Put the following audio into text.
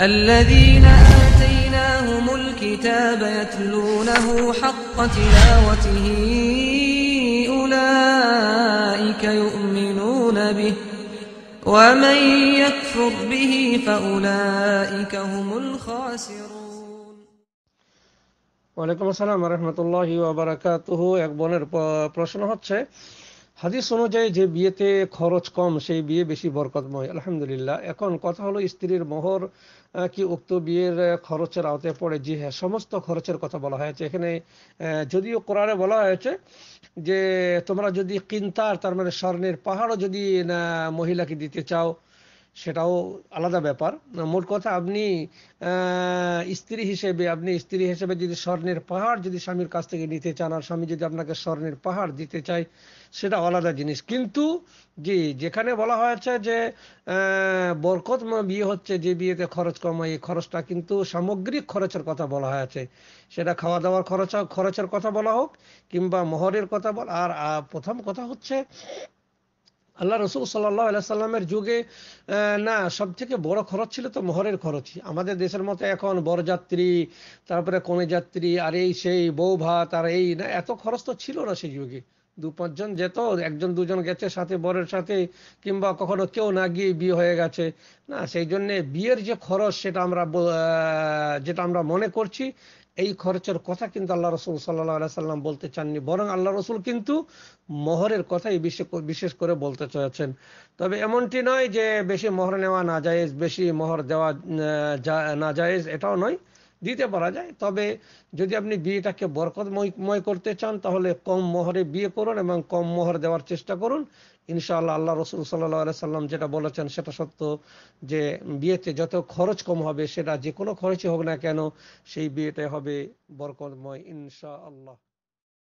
الذين آتيناهم الكتاب يتلونه حق تلاوته أولئك يؤمنون به ومن يكفر به فأولئك هم الخاسرون وعليكم السلام ورحمة الله وبركاته বোনের প্রশ্ন হচ্ছে হাদিস অনুযায়ী যে বিয়েতে খরচ কম সেই বিয়ে বেশি বরকতময় আলহামদুলিল্লাহ এখন কথা হলো স্ত্রীর মোহর কি উক্ত বিয়ের খরচের আওতায় পড়ে জি হ্যাঁ সমস্ত খরচের কথা বলা হয়েছে এখানে যদিও কোরআনে বলা হয়েছে যে তোমরা যদি কিনতার তার মানে স্বর্ণের পাহাড়ও যদি মহিলাকে দিতে চাও সেটাও আলাদা ব্যাপার মোট কথা আপনি স্ত্রী হিসেবে আপনি স্ত্রী হিসেবে যদি স্বর্ণের পাহাড় যদি স্বামীর কাছ থেকে নিতে চান আর স্বামী যদি আপনাকে স্বর্ণের পাহাড় দিতে চায় সেটা আলাদা জিনিস কিন্তু জি যেখানে বলা হয়েছে যে বরকতময় বিয়ে হচ্ছে যে বিয়েতে খরচ কম হয় এই খরচটা কিন্তু সামগ্রিক খরচের কথা বলা হয়েছে সেটা খাওয়া দাওয়ার খরচ খরচের কথা বলা হোক কিংবা মোহরের কথা বল আর প্রথম কথা হচ্ছে আল্লাহ রসুল সাল্লাহ সাল্লামের যুগে না সব থেকে বড় খরচ ছিল তো মোহরের খরচই আমাদের দেশের মতো এখন বরযাত্রী তারপরে কনে যাত্রী আর এই সেই বউ ভাত আর এই না এত খরচ তো ছিল না সেই যুগে দু পাঁচজন যেত একজন দুজন গেছে সাথে বরের সাথে কিংবা কখনো কেউ না গিয়ে বিয়ে হয়ে গেছে না সেই জন্যে বিয়ের যে খরচ সেটা আমরা যেটা আমরা মনে করছি এই খরচের কথা কিন্তু আল্লাহ রসুল সাল্লাহ সাল্লাম বলতে চাননি বরং আল্লাহ রসুল কিন্তু মোহরের কথাই বিশেষ করে বলতে চাইছেন তবে এমনটি নয় যে বেশি মোহর নেওয়া না যায় বেশি মোহর দেওয়া না যায় এটাও নয় দিতে পারা যায় তবে যদি আপনি বিয়েটাকে বরকতময় করতে চান তাহলে কম মোহরে বিয়ে করুন এবং কম মোহর দেওয়ার চেষ্টা করুন ইনশাআল্লাহ আল্লাহ রসুল সাল্লাহ সাল্লাম যেটা বলেছেন সেটা সত্য যে বিয়েতে যত খরচ কম হবে সেটা যে কোনো খরচই হোক না কেন সেই বিয়েটাই হবে বরকতময় ইনশাআল্লাহ